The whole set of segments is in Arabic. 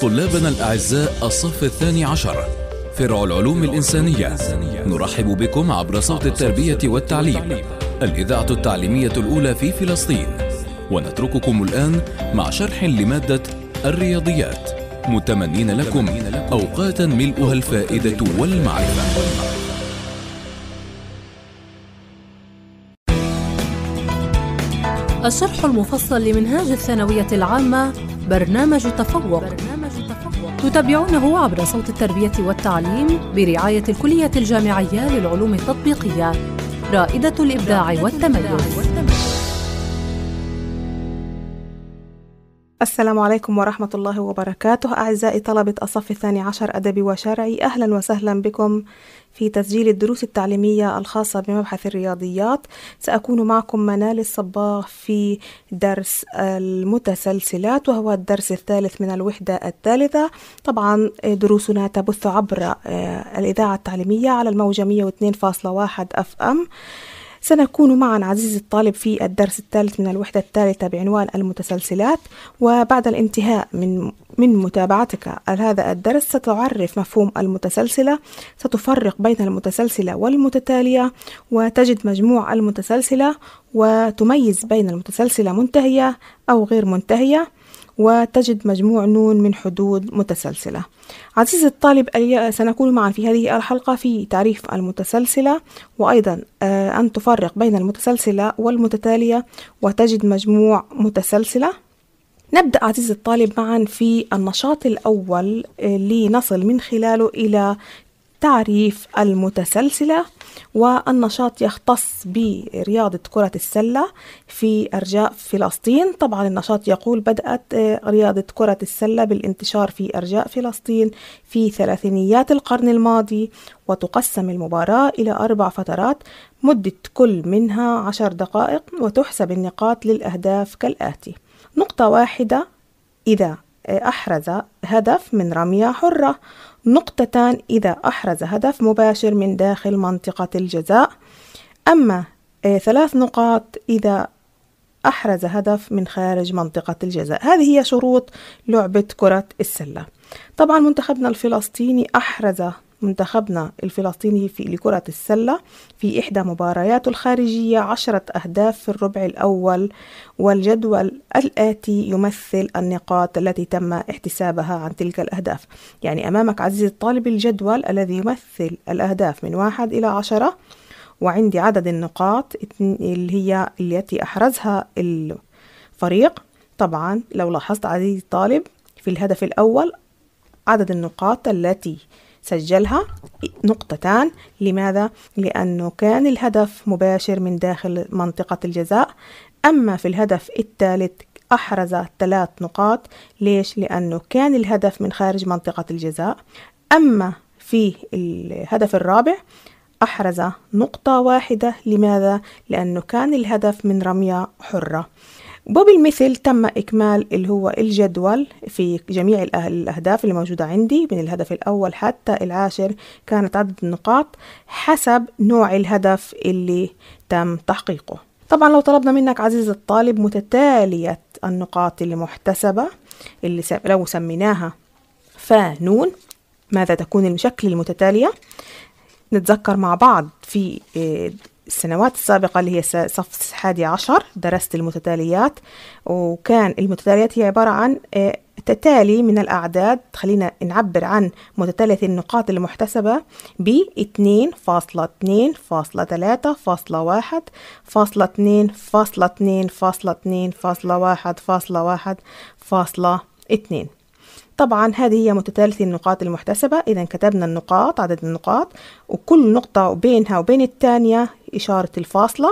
طلابنا الأعزاء الصف الثاني عشر فرع العلوم الإنسانية نرحب بكم عبر صوت التربية والتعليم الإذاعة التعليمية الأولى في فلسطين ونترككم الآن مع شرح لمادة الرياضيات متمنين لكم أوقاتا ملؤها الفائدة والمعرفة الشرح المفصل لمنهاج الثانوية العامة برنامج تفوق تتابعونه عبر صوت التربية والتعليم برعاية الكلية الجامعية للعلوم التطبيقية رائدة الإبداع والتميز السلام عليكم ورحمة الله وبركاته أعزائي طلبة الصف الثاني عشر أدبي وشرعي أهلا وسهلا بكم في تسجيل الدروس التعليمية الخاصة بمبحث الرياضيات سأكون معكم منال الصباغ في درس المتسلسلات وهو الدرس الثالث من الوحدة الثالثة طبعا دروسنا تبث عبر آه، الإذاعة التعليمية على الموجة 102.1 اف ام سنكون معا عزيزي الطالب في الدرس الثالث من الوحدة الثالثة بعنوان المتسلسلات وبعد الانتهاء من من متابعتك هذا الدرس ستعرف مفهوم المتسلسلة ستفرق بين المتسلسلة والمتتالية وتجد مجموع المتسلسلة وتميز بين المتسلسلة منتهية أو غير منتهية وتجد مجموع نون من حدود متسلسلة عزيزي الطالب سنكون معا في هذه الحلقة في تعريف المتسلسلة وأيضا آه، أن تفرق بين المتسلسلة والمتتالية وتجد مجموع متسلسلة نبدأ عزيزي الطالب معا في النشاط الأول آه، لنصل من خلاله إلى تعريف المتسلسلة والنشاط يختص برياضة كرة السلة في أرجاء فلسطين طبعا النشاط يقول بدأت آه، رياضة كرة السلة بالانتشار في أرجاء فلسطين في ثلاثينيات القرن الماضي وتقسم المباراة إلى أربع فترات مدة كل منها عشر دقائق وتحسب النقاط للأهداف كالآتي نقطة واحدة إذا آه، أحرز هدف من رمية حرة نقطتان إذا أحرز هدف مباشر من داخل منطقة الجزاء أما آه، ثلاث نقاط إذا أحرز هدف من خارج منطقة الجزاء هذه هي شروط لعبة كرة السلة طبعا منتخبنا الفلسطيني أحرز منتخبنا الفلسطيني في لكرة السلة في إحدى مبارياته الخارجية عشرة أهداف في الربع الأول والجدول الآتي يمثل النقاط التي تم احتسابها عن تلك الأهداف يعني أمامك عزيزي الطالب الجدول الذي يمثل الأهداف من واحد إلى عشرة وعندي عدد النقاط اللي هي التي أحرزها الفريق طبعا لو لاحظت عزيزي الطالب في الهدف الأول عدد النقاط التي سجلها نقطتان لماذا؟ لأنه كان الهدف مباشر من داخل منطقة الجزاء أما في الهدف الثالث أحرز ثلاث نقاط ليش؟ لأنه كان الهدف من خارج منطقة الجزاء أما في الهدف الرابع أحرز نقطة واحدة لماذا؟ لأنه كان الهدف من رمية حرة وبالمثل تم إكمال اللي هو الجدول في جميع الأهداف اللي موجودة عندي من الهدف الأول حتى العاشر كانت عدد النقاط حسب نوع الهدف اللي تم تحقيقه طبعا لو طلبنا منك عزيزي الطالب متتالية النقاط المحتسبة اللي لو سميناها فانون ماذا تكون المشكل المتتالية نتذكر مع بعض في آه، السنوات السابقة اللي هي صف حادي عشر درست المتتاليات وكان المتتاليات هي عبارة عن آه، تتالي من الأعداد خلينا نعبر عن متتالية النقاط المحتسبة ب 2 فاصلة فاصلة فاصلة واحد فاصلة اتنين فاصلة اتنين فاصلة اتنين فاصلة واحد فاصلة واحد فاصلة اتنين طبعا هذه هي متتالية النقاط المحتسبة إذا كتبنا النقاط عدد النقاط وكل نقطة بينها وبين الثانية إشارة الفاصلة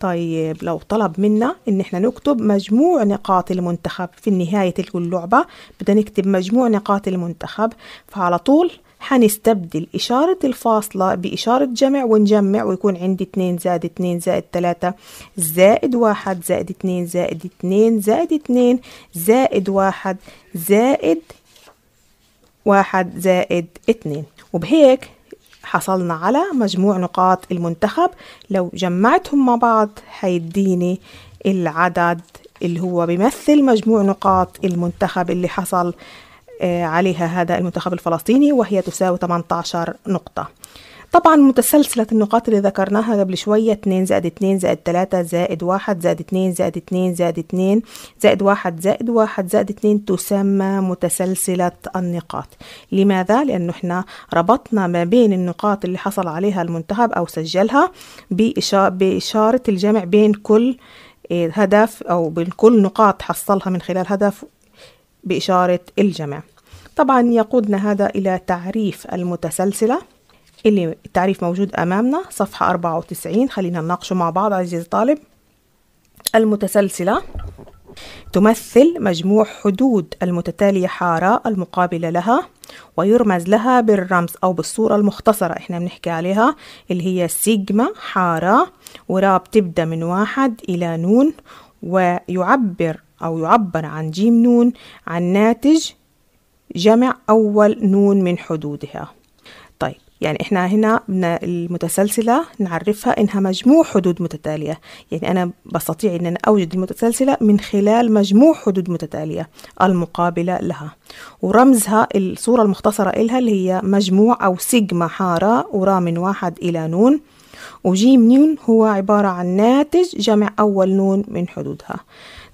طيب لو طلب منا إن إحنا نكتب مجموع نقاط المنتخب في نهاية كل لعبة بدنا نكتب مجموع نقاط المنتخب فعلى طول حنستبدل إشارة الفاصلة بإشارة جمع ونجمع ويكون عندي 2 زائد 2 زائد 3 زائد 1 زائد 2 زائد 2 زائد 2 زائد 1 زائد 1 زائد 2 وبهيك حصلنا على مجموع نقاط المنتخب لو جمعتهم مع بعض هيديني العدد اللي هو بيمثل مجموع نقاط المنتخب اللي حصل آه، عليها هذا المنتخب الفلسطيني وهي تساوي 18 نقطة طبعا متسلسلة النقاط اللي ذكرناها قبل شوية 2 زائد 2 زائد 3 زائد 1 زائد 2 زائد 2 زائد 2 زائد 1 زائد 1 زائد 2 تسمى متسلسلة النقاط لماذا؟ لأنه احنا ربطنا ما بين النقاط اللي حصل عليها المنتخب أو سجلها بإشارة الجمع بين كل آه، هدف أو بين كل نقاط حصلها من خلال هدف بإشارة الجمع طبعا يقودنا هذا إلى تعريف المتسلسلة اللي التعريف موجود أمامنا صفحة 94 خلينا نناقشه مع بعض عزيزي الطالب المتسلسلة تمثل مجموع حدود المتتالية حارة المقابلة لها ويرمز لها بالرمز أو بالصورة المختصرة إحنا بنحكي عليها اللي هي سيجما حارة وراب تبدأ من واحد إلى نون ويعبر أو يعبر عن جيم نون عن ناتج جمع أول نون من حدودها طيب يعني إحنا هنا المتسلسلة نعرفها إنها مجموع حدود متتالية يعني أنا بستطيع إن أنا أوجد المتسلسلة من خلال مجموع حدود متتالية المقابلة لها ورمزها الصورة المختصرة إلها اللي هي مجموع أو سيجما حارة ورا من واحد إلى نون وجيم نون هو عبارة عن ناتج جمع أول نون من حدودها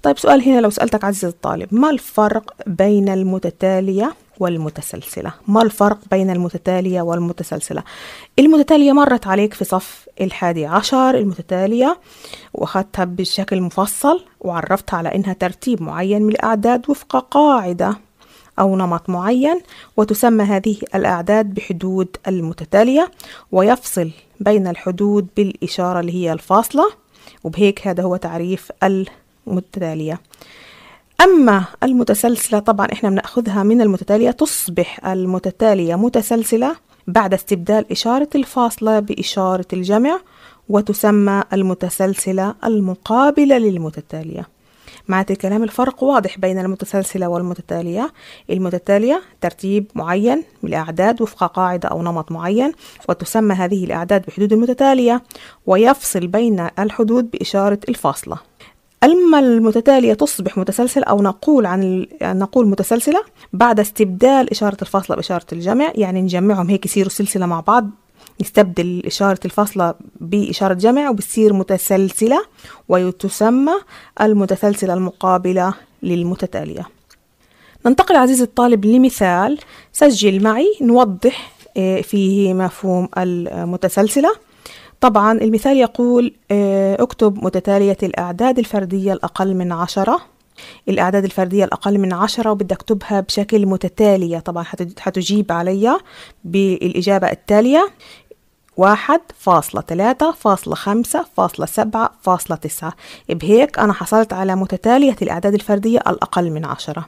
طيب سؤال هنا لو سألتك عزيزي الطالب ما الفرق بين المتتالية والمتسلسلة ما الفرق بين المتتالية والمتسلسلة المتتالية مرت عليك في صف الحادي عشر المتتالية وأخذتها بشكل مفصل وعرفتها على إنها ترتيب معين من الأعداد وفق قاعدة أو نمط معين وتسمى هذه الأعداد بحدود المتتالية ويفصل بين الحدود بالإشارة اللي هي الفاصلة وبهيك هذا هو تعريف المتتالية متتالية أما المتسلسلة طبعا إحنا بنأخذها من المتتالية تصبح المتتالية متسلسلة بعد استبدال إشارة الفاصلة بإشارة الجمع وتسمى المتسلسلة المقابلة للمتتالية معنى الكلام الفرق واضح بين المتسلسلة والمتتالية المتتالية ترتيب معين من الأعداد وفق قاعدة أو نمط معين وتسمى هذه الأعداد بحدود المتتالية ويفصل بين الحدود بإشارة الفاصلة أما المتتالية تصبح متسلسلة أو نقول عن يعني نقول متسلسلة بعد استبدال إشارة الفاصلة بإشارة الجمع يعني نجمعهم هيك يصيروا سلسلة مع بعض نستبدل إشارة الفاصلة بإشارة جمع وبتصير متسلسلة وتسمى المتسلسلة المقابلة للمتتالية ننتقل عزيزي الطالب لمثال سجل معي نوضح آه، فيه مفهوم المتسلسلة طبعا المثال يقول آه، اكتب متتالية الأعداد الفردية الأقل من عشرة الأعداد الفردية الأقل من عشرة وبدك اكتبها بشكل متتالية طبعا حتجيب عليا بالإجابة التالية واحد فاصلة تلاتة فاصلة خمسة فاصلة سبعة فاصلة تسعة بهيك أنا حصلت على متتالية الأعداد الفردية الأقل من عشرة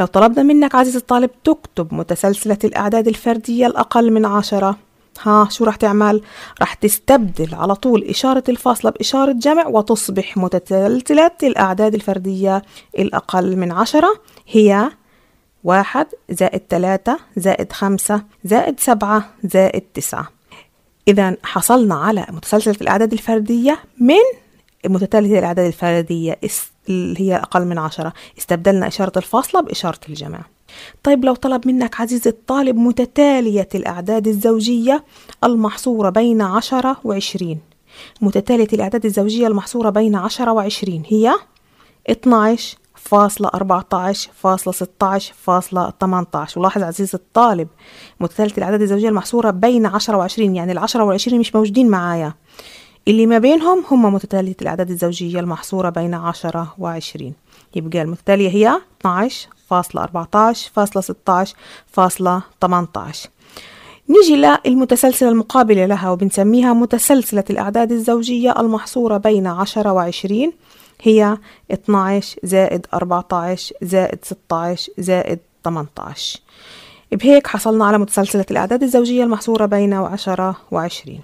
لو طلبنا منك عزيزي الطالب تكتب متسلسلة الأعداد الفردية الأقل من عشرة ها شو راح تعمل؟ راح تستبدل على طول إشارة الفاصلة بإشارة جمع وتصبح متتلتلة الأعداد الفردية الأقل من عشرة هي واحد زائد ثلاثة زائد خمسة زائد سبعة زائد تسعة إذا حصلنا على متسلسلة الأعداد الفردية من متتالية الأعداد الفردية اللي هي أقل من عشرة استبدلنا إشارة الفاصلة بإشارة الجمع طيب لو طلب منك عزيزي الطالب متتالية الأعداد الزوجية المحصورة بين عشرة وعشرين متتالية الأعداد الزوجية المحصورة بين عشرة وعشرين هي 12 فاصلة 14 فاصلة 16 فاصلة 18 ولاحظ عزيز الطالب متتالية الأعداد الزوجية المحصورة بين 10 و20 يعني ال 10 العشرة 20 مش موجودين معايا اللي ما بينهم هم متتالية الأعداد الزوجية المحصورة بين 10 و20 يبقى المتتالية هي 12 فاصلة 14 فاصلة 16 فاصلة 18 نجي للمتسلسلة المقابلة لها وبنسميها متسلسلة الأعداد الزوجية المحصورة بين 10 و 20 هي 12 زائد 14 زائد 16 زائد 18 بهيك حصلنا على متسلسلة الأعداد الزوجية المحصورة بين 10 و 20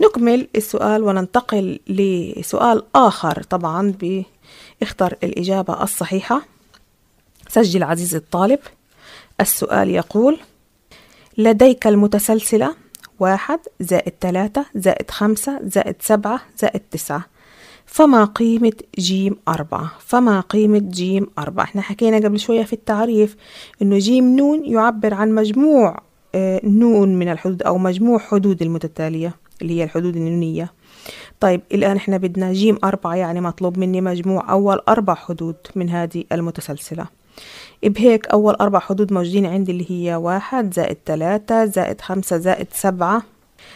نكمل السؤال وننتقل لسؤال آخر طبعا باختر الإجابة الصحيحة سجل عزيزي الطالب السؤال يقول لديك المتسلسلة واحد زائد ثلاثة زائد خمسة زائد سبعة زائد تسعة فما قيمة جيم أربعة فما قيمة جيم أربعة احنا حكينا قبل شوية في التعريف انه جيم نون يعبر عن مجموع آه، نون من الحدود أو مجموع حدود المتتالية اللي هي الحدود النونية طيب الآن احنا بدنا جيم أربعة يعني مطلوب مني مجموع أول أربع حدود من هذه المتسلسلة بهيك أول أربع حدود موجودين عندي اللي هي واحد زائد تلاتة زائد خمسة زائد سبعة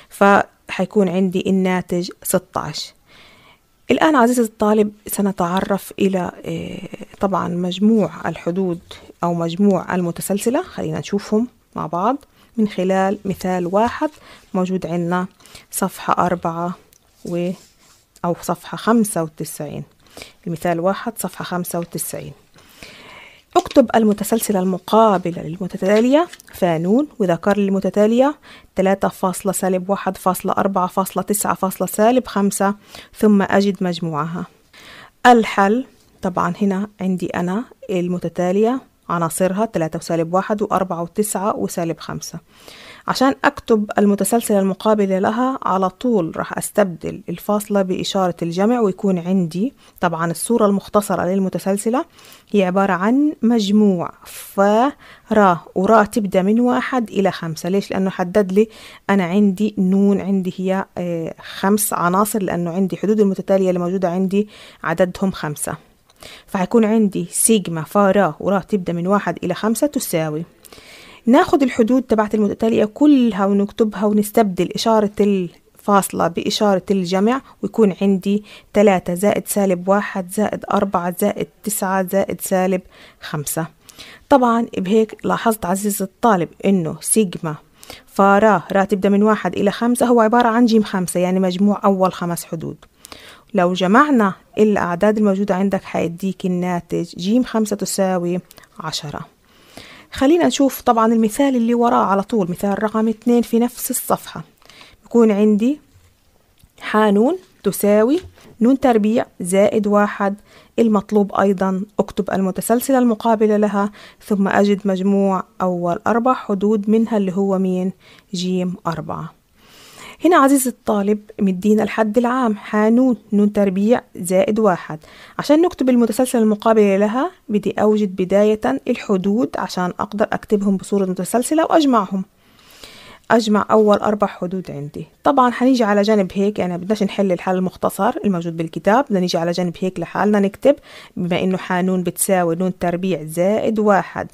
فحيكون عندي الناتج ستاش الآن عزيزي الطالب سنتعرف إلى آه، طبعا مجموع الحدود أو مجموع المتسلسلة خلينا نشوفهم مع بعض من خلال مثال واحد موجود عندنا صفحة أربعة و أو صفحة خمسة وتسعين المثال واحد صفحة خمسة وتسعين اكتب المتسلسل المقابل للمتتالية فانون وذكر المتتالية 3 فاصلة سالب 1 فاصلة 4 فاصلة 9 فاصلة سالب 5 ثم أجد مجموعها الحل طبعا هنا عندي أنا المتتالية عناصرها 3 وسالب 1 و4 و9 وسالب 5 عشان أكتب المتسلسل المقابلة لها على طول راح أستبدل الفاصلة بإشارة الجمع ويكون عندي طبعا الصورة المختصرة للمتسلسلة هي عبارة عن مجموع را ورا تبدأ من واحد إلى خمسة ليش؟ لأنه حدد لي أنا عندي نون عندي هي آه، خمس عناصر لأنه عندي حدود المتتالية اللي موجودة عندي عددهم خمسة فحيكون عندي سيجما فا را ورا تبدأ من واحد إلى خمسة تساوي ناخد الحدود تبعت المتتالية كلها ونكتبها ونستبدل إشارة الفاصلة بإشارة الجمع ويكون عندي 3 زائد سالب 1 زائد 4 زائد 9 زائد سالب 5 طبعا بهيك لاحظت عزيز الطالب انه سيجما فارا را تبدأ من واحد إلى خمسة هو عبارة عن جيم خمسة يعني مجموع أول خمس حدود لو جمعنا الأعداد الموجودة عندك حيديك الناتج جيم خمسة تساوي عشرة خلينا نشوف طبعا المثال اللي وراه على طول مثال رقم اثنين في نفس الصفحة بكون عندي حانون تساوي نون تربيع زائد واحد المطلوب أيضا أكتب المتسلسلة المقابلة لها ثم أجد مجموع أول أربع حدود منها اللي هو مين جيم أربعة هنا عزيزي الطالب مدينا الحد العام حانون نون تربيع زائد واحد عشان نكتب المتسلسل المقابل لها بدي أوجد بداية الحدود عشان أقدر أكتبهم بصورة متسلسلة وأجمعهم أجمع أول أربع حدود عندي طبعا هنيجي على جانب هيك يعني بدناش نحل الحل المختصر الموجود بالكتاب بدنا نيجي على جانب هيك لحالنا نكتب بما إنه حانون بتساوي نون تربيع زائد واحد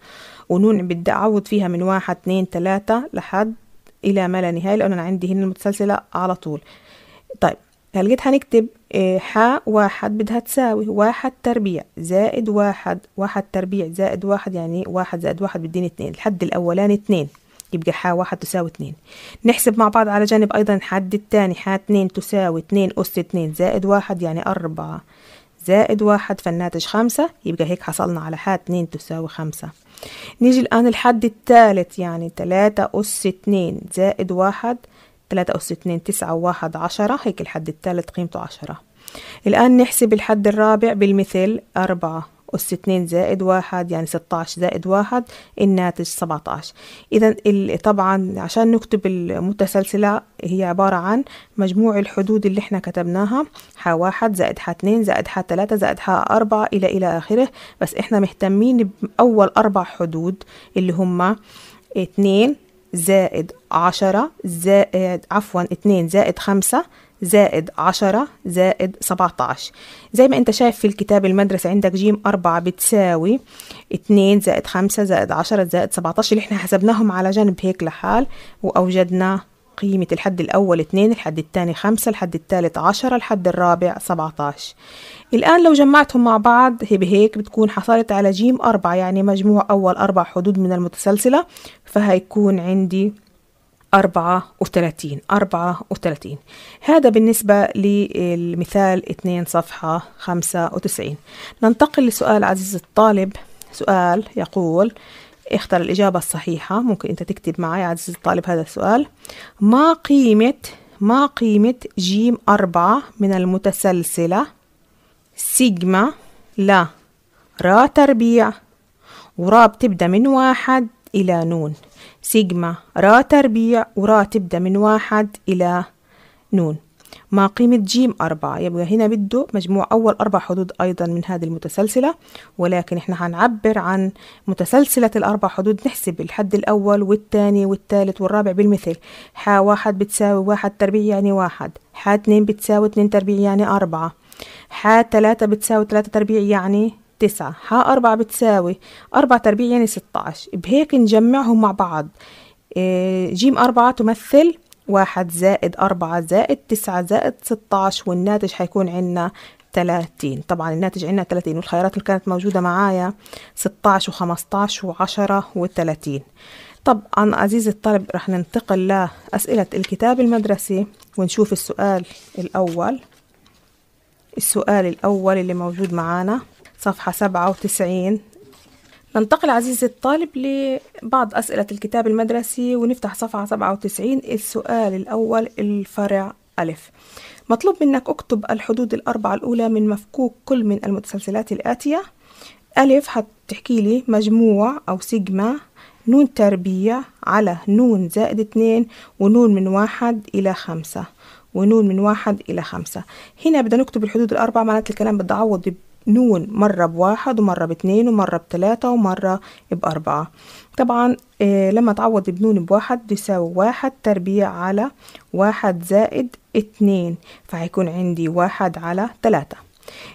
ونون بدي أعوض فيها من واحد اتنين تلاتة لحد الى ما لا نهايه لان انا عندي هن المتسلسله على طول طيب جيت هنكتب آه، ح واحد بدها تساوي واحد تربيع زائد واحد واحد تربيع زائد واحد يعني واحد زائد واحد بديني اتنين الحد الأولاني اتنين يبقى ح واحد تساوي اتنين نحسب مع بعض على جانب أيضا الحد التاني ح اتنين تساوي اتنين أس اتنين زائد واحد يعني أربعة زائد واحد فالناتج خمسة يبقى هيك حصلنا على حاد اتنين تساوي خمسة نيجي الآن الحد الثالث يعني تلاتة أس اتنين زائد واحد تلاتة أس اتنين تسعة وواحد عشرة هيك الحد الثالث قيمته عشرة الآن نحسب الحد الرابع بالمثل أربعة أس 2 زائد 1 يعني 16 زائد 1 الناتج 17 إذا طبعا عشان نكتب المتسلسلة هي عبارة عن مجموع الحدود اللي احنا كتبناها ح1 زائد ح2 زائد ح3 زائد ح4 إلى إلى آخره بس احنا مهتمين بأول أربع حدود اللي هما 2 زائد 10 زائد عفوا 2 زائد 5 زائد عشرة زائد سبعة زي ما انت شايف في الكتاب المدرسة عندك جيم أربعة بتساوي اتنين زائد خمسة زائد عشرة زائد سبعة اللي احنا حسبناهم على جنب هيك لحال وأوجدنا قيمة الحد الأول اتنين الحد الثاني خمسة الحد الثالث عشرة الحد الرابع سبعة الآن لو جمعتهم مع بعض هي بهيك بتكون حصلت على جيم أربعة يعني مجموع أول أربع حدود من المتسلسلة فهيكون عندي 34 34 هذا بالنسبة للمثال 2 صفحة 95 ننتقل لسؤال عزيز الطالب سؤال يقول اختر الإجابة الصحيحة ممكن أنت تكتب معي عزيز الطالب هذا السؤال ما قيمة ما قيمة جيم أربعة من المتسلسلة سيجما لا را تربيع ورا بتبدأ من واحد إلى نون سيجما را تربيع ورا تبدأ من واحد إلى نون مع قيمة جيم أربعة يبقى هنا بده مجموع أول أربع حدود أيضا من هذه المتسلسلة ولكن إحنا هنعبر عن متسلسلة الأربع حدود نحسب الحد الأول والثاني والثالث والرابع بالمثل حا واحد بتساوي واحد تربيع يعني واحد حا اتنين بتساوي اتنين تربيع يعني أربعة حا تلاتة بتساوي تلاتة تربيع يعني تسعة ها أربعة بتساوي أربعة تربيع يعني ستاعش بهيك نجمعهم مع بعض آه، جيم أربعة تمثل واحد زائد أربعة زائد تسعة زائد ستاعش والناتج حيكون عنا تلاتين طبعا الناتج عندنا تلاتين والخيارات اللي كانت موجودة معايا ستاعش وخمستاعش وعشرة وتلاتين طبعا عزيزي الطالب رح ننتقل لأسئلة الكتاب المدرسي ونشوف السؤال الأول السؤال الأول اللي موجود معانا صفحة 97 ننتقل عزيزي الطالب لبعض أسئلة الكتاب المدرسي ونفتح صفحة 97 السؤال الأول الفرع ألف مطلوب منك اكتب الحدود الأربعة الأولى من مفكوك كل من المتسلسلات الآتية ألف هتحكي لي مجموع أو سيجما نون تربيع على نون زائد اتنين ونون من واحد إلى خمسة ونون من واحد إلى خمسة هنا بدنا نكتب الحدود الأربعة معناته الكلام بدي أعوض نون مرة بواحد ومرة باتنين ومرة بتلاتة ومرة بأربعة طبعا آه لما تعوض بنون بواحد بيساوي واحد تربيع على واحد زائد اتنين فهيكون عندي واحد على تلاتة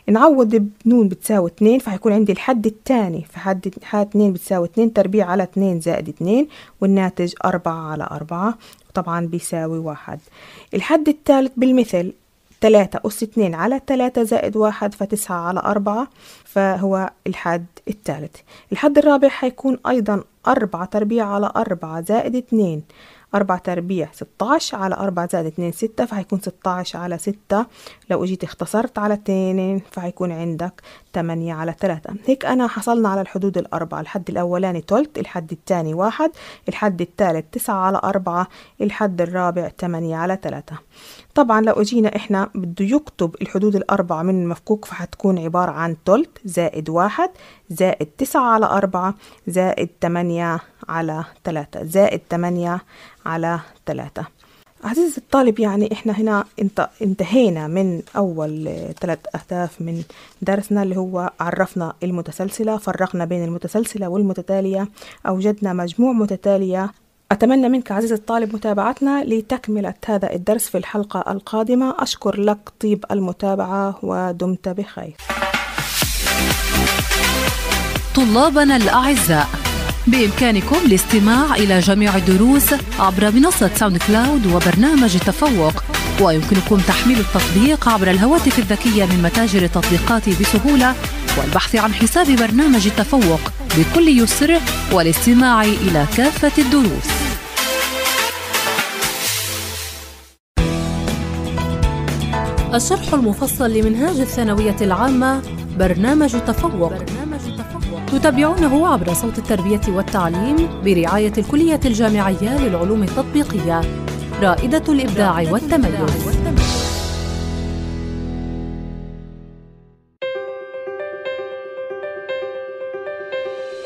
نعوض بنون بتساوي اتنين فهيكون عندي الحد التاني فحد اتنين بتساوي اتنين تربيع على اتنين زائد اتنين والناتج أربعة على أربعة طبعا بيساوي واحد الحد التالت بالمثل تلاتة أس اتنين على تلاتة زائد واحد فتسعة على أربعة فهو الحد التالت الحد الرابع هيكون أيضا أربعة تربيع على أربعة زائد اتنين أربعة تربيع ستاش على أربعة زائد اتنين ستة فهيكون ستاش على ستة لو أجيت اختصرت على اتنين فهيكون عندك تمانية على تلاتة هيك أنا حصلنا على الحدود الأربعة الحد الأولاني تلت الحد الثاني واحد الحد التالت تسعة على أربعة الحد الرابع تمانية على تلاتة طبعا لو اجينا احنا بده يكتب الحدود الاربعة من المفكوك فهتكون عبارة عن تلت زائد واحد زائد تسعة على أربعة زائد تمانية على تلاتة زائد تمانية على تلاتة عزيزي الطالب يعني احنا هنا انتهينا من اول ثلاث اهداف من درسنا اللي هو عرفنا المتسلسلة فرقنا بين المتسلسلة والمتتالية اوجدنا مجموع متتالية أتمنى منك عزيزي الطالب متابعتنا لتكملة هذا الدرس في الحلقة القادمة أشكر لك طيب المتابعة ودمت بخير طلابنا الأعزاء بإمكانكم الاستماع إلى جميع الدروس عبر منصة ساوند كلاود وبرنامج التفوق ويمكنكم تحميل التطبيق عبر الهواتف الذكية من متاجر التطبيقات بسهولة والبحث عن حساب برنامج التفوق بكل يسر والاستماع إلى كافة الدروس الشرح المفصل لمنهاج الثانوية العامة برنامج تفوق تتابعونه عبر صوت التربية والتعليم برعاية الكلية الجامعية للعلوم التطبيقية رائدة الإبداع والتميز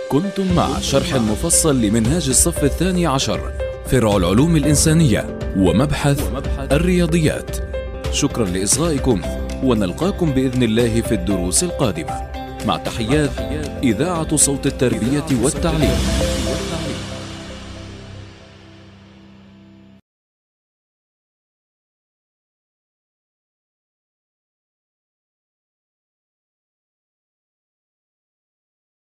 كنتم مع شرح مفصل لمنهاج الصف الثاني عشر فرع العلوم الإنسانية ومبحث الرياضيات شكرا لإصغائكم ونلقاكم بإذن الله في الدروس القادمة مع تحيات إذاعة صوت التربية والتعليم